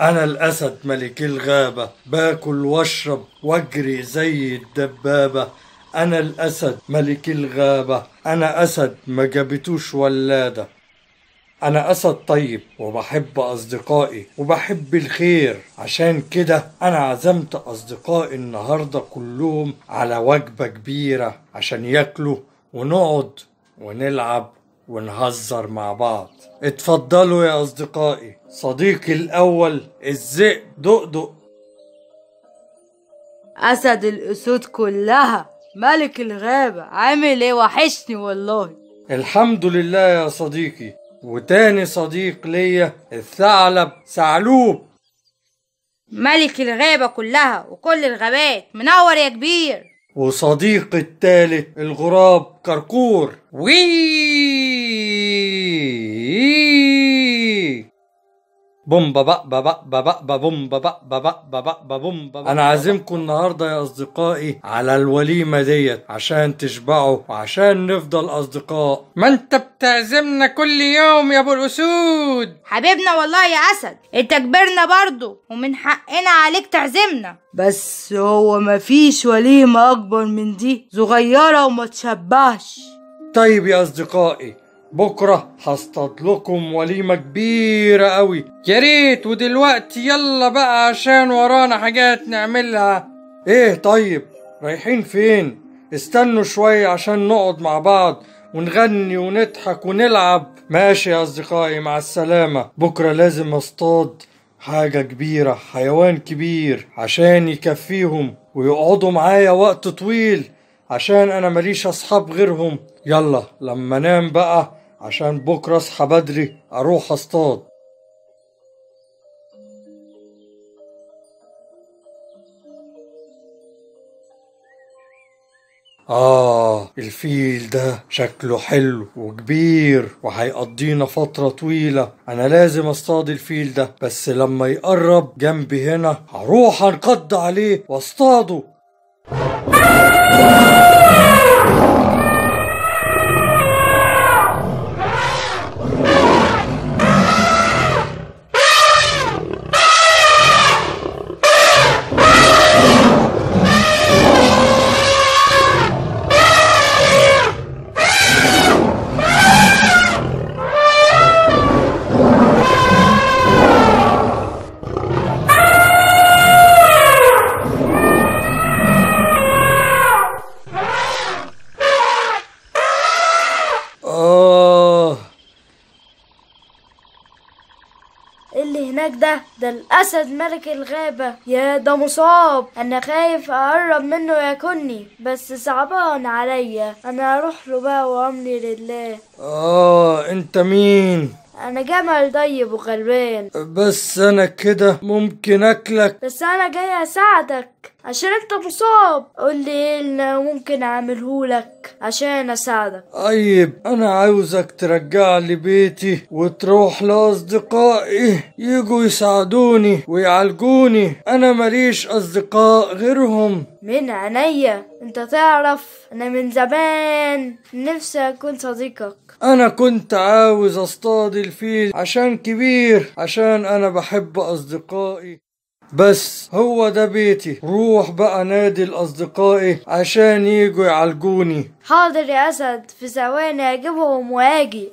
أنا الأسد ملك الغابة باكل واشرب واجري زي الدبابة أنا الأسد ملك الغابة أنا أسد ما جابتوش ولادة أنا أسد طيب وبحب أصدقائي وبحب الخير عشان كده أنا عزمت أصدقائي النهاردة كلهم على وجبة كبيرة عشان ياكلوا ونقعد ونلعب ونهزر مع بعض اتفضلوا يا أصدقائي صديقي الأول الذئب دقدق أسد الأسود كلها ملك الغابة عامل ايه وحشني والله الحمد لله يا صديقي وتاني صديق ليا الثعلب ثعلوب ملك الغابة كلها وكل الغابات منور يا كبير وصديق التالت الغراب كركور ويييي بوم بابا بابا بابا بوم بابا بابا بابا بوم بابا انا عازمكم النهارده يا اصدقائي على الوليمه ديت عشان تشبعوا وعشان نفضل اصدقاء ما انت بتعزمنا كل يوم يا ابو الاسود حبيبنا والله يا اسد انت كبرنا برضه ومن حقنا عليك تعزمنا بس هو مفيش وليمه اكبر من دي صغيره وما تشبعش طيب يا اصدقائي بكرة هصطاد لكم وليمة كبيرة قوي يا ريت ودلوقتي يلا بقى عشان ورانا حاجات نعملها ايه طيب رايحين فين استنوا شوية عشان نقعد مع بعض ونغني ونضحك ونلعب ماشي يا أصدقائي مع السلامة بكرة لازم أصطاد حاجة كبيرة حيوان كبير عشان يكفيهم ويقعدوا معايا وقت طويل عشان أنا ماليش أصحاب غيرهم يلا لما نام بقى عشان بكرة أصحى بدري أروح أصطاد آه الفيل ده شكله حلو وكبير وهيقضينا فترة طويلة أنا لازم أصطاد الفيل ده بس لما يقرب جنبي هنا هروح أنقض عليه وأصطاده آه اللي هناك ده ده الأسد ملك الغابة يا ده مصاب أنا خايف أقرب منه ياكلني بس صعبان عليا أنا أروح له بقى وامني لله آه أنت مين؟ انا جمل طيب وغلبان بس انا كده ممكن اكلك بس انا جاي اساعدك عشان انت مصاب قول لي ايه اللي ممكن اعمله لك عشان اساعدك طيب انا عاوزك ترجع لي بيتي وتروح لاصدقائي يجوا يساعدوني ويعالجوني انا ماليش اصدقاء غيرهم من عينيا انت تعرف انا من زمان نفسي اكون صديقك انا كنت عاوز اصطاد الفيل عشان كبير عشان انا بحب اصدقائي بس هو ده بيتي روح بقى نادي لاصدقائي عشان يجوا يعالجوني حاضر يا اسد في ثواني هجيبهم واجي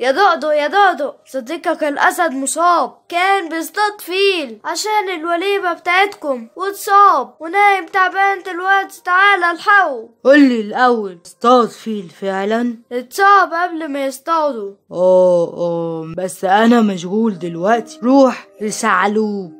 يا دودو يا دودو صديقك الأسد مصاب كان بيصطاد فيل عشان الوليمة بتاعتكم واتصاب ونايم تعبان دلوقتي تعالى الحقه قولي الأول اصطاد فيل فعلا اتصاب قبل ما يصطادوا اه اه بس أنا مشغول دلوقتي روح رسعلوك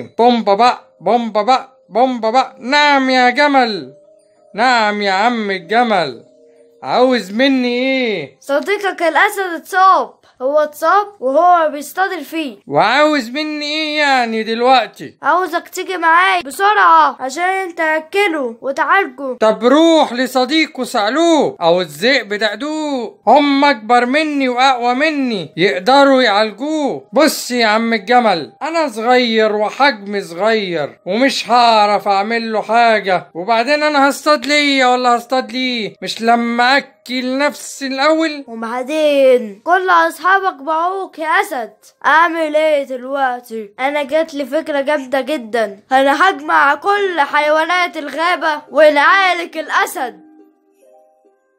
الرجيم بومبا بقى بومبا بقى بومبا بقى نعم يا جمل نعم يا عم الجمل عاوز مني ايه صديقك الاسد اتصاب هو اتصاب وهو بيصطاد فيه وعاوز مني ايه يعني دلوقتي عاوزك تيجي معايا بسرعة عشان تأكله وتعالجه طب روح لصديقه سعلوه او الذئب دقدوق هم اكبر مني واقوى مني يقدروا يعالجوه بص يا عم الجمل انا صغير وحجمي صغير ومش هعرف اعمل له حاجة وبعدين انا هصطاد ليا ولا هصطاد ليه مش لما اكل اكل نفسي الاول وبعدين كل اصحابك باعوك يا اسد اعمل ايه دلوقتي انا جات لي فكره جامده جدا انا هجمع كل حيوانات الغابه ونعالج الاسد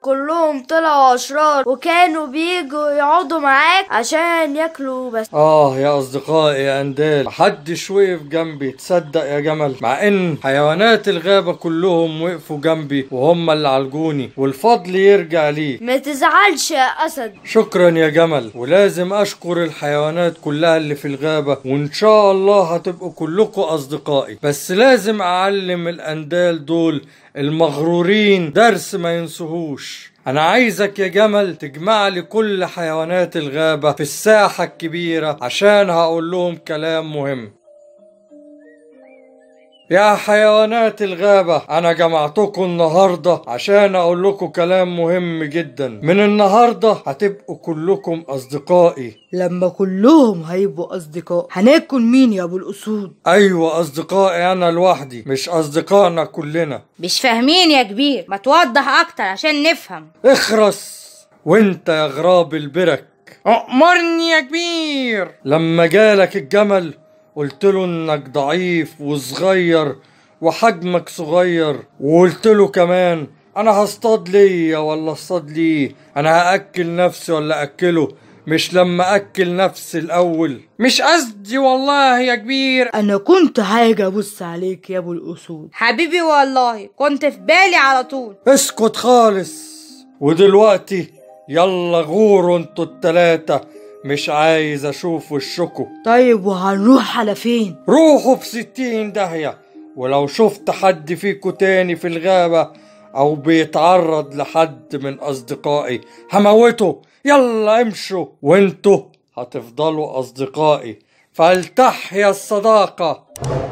كلهم طلعوا اشرار وكانوا بيجوا يقعدوا معاك عشان ياكلوا بس اه يا اصدقائي يا اندال محدش وقف جنبي تصدق يا جمل مع ان حيوانات الغابه كلهم وقفوا جنبي وهم اللي عالجوني والفضل يرجع ليك ما تزعلش يا اسد شكرا يا جمل ولازم اشكر الحيوانات كلها اللي في الغابه وان شاء الله هتبقوا كلكم اصدقائي بس لازم اعلم الاندال دول المغرورين درس ما ينسهوش أنا عايزك يا جمل تجمع لي كل حيوانات الغابة في الساحة الكبيرة عشان هقول لهم كلام مهم يا حيوانات الغابة أنا جمعتكم النهاردة عشان أقول لكم كلام مهم جدا من النهاردة هتبقوا كلكم أصدقائي لما كلهم هيبقوا أصدقاء هناكل مين يا أبو الأسود أيوة أصدقائي أنا لوحدي مش أصدقائنا كلنا مش فاهمين يا كبير ما توضح أكتر عشان نفهم اخرس وانت يا غراب البرك أؤمرني يا كبير لما جالك الجمل قلت له انك ضعيف وصغير وحجمك صغير وقلت له كمان انا هصطاد ليا ولا اصطاد ليه انا هاكل نفسي ولا اكله مش لما اكل نفسي الاول مش قصدي والله يا كبير انا كنت حاجة ابص عليك يا ابو الاسود حبيبي والله كنت في بالي على طول اسكت خالص ودلوقتي يلا غوروا انتوا التلاتة مش عايز اشوف وشكوا طيب وهنروح على فين روحوا في ستين داهية ولو شفت حد فيكوا تاني في الغابة او بيتعرض لحد من اصدقائي هموته يلا امشوا وانتوا هتفضلوا اصدقائي فلتحيا الصداقه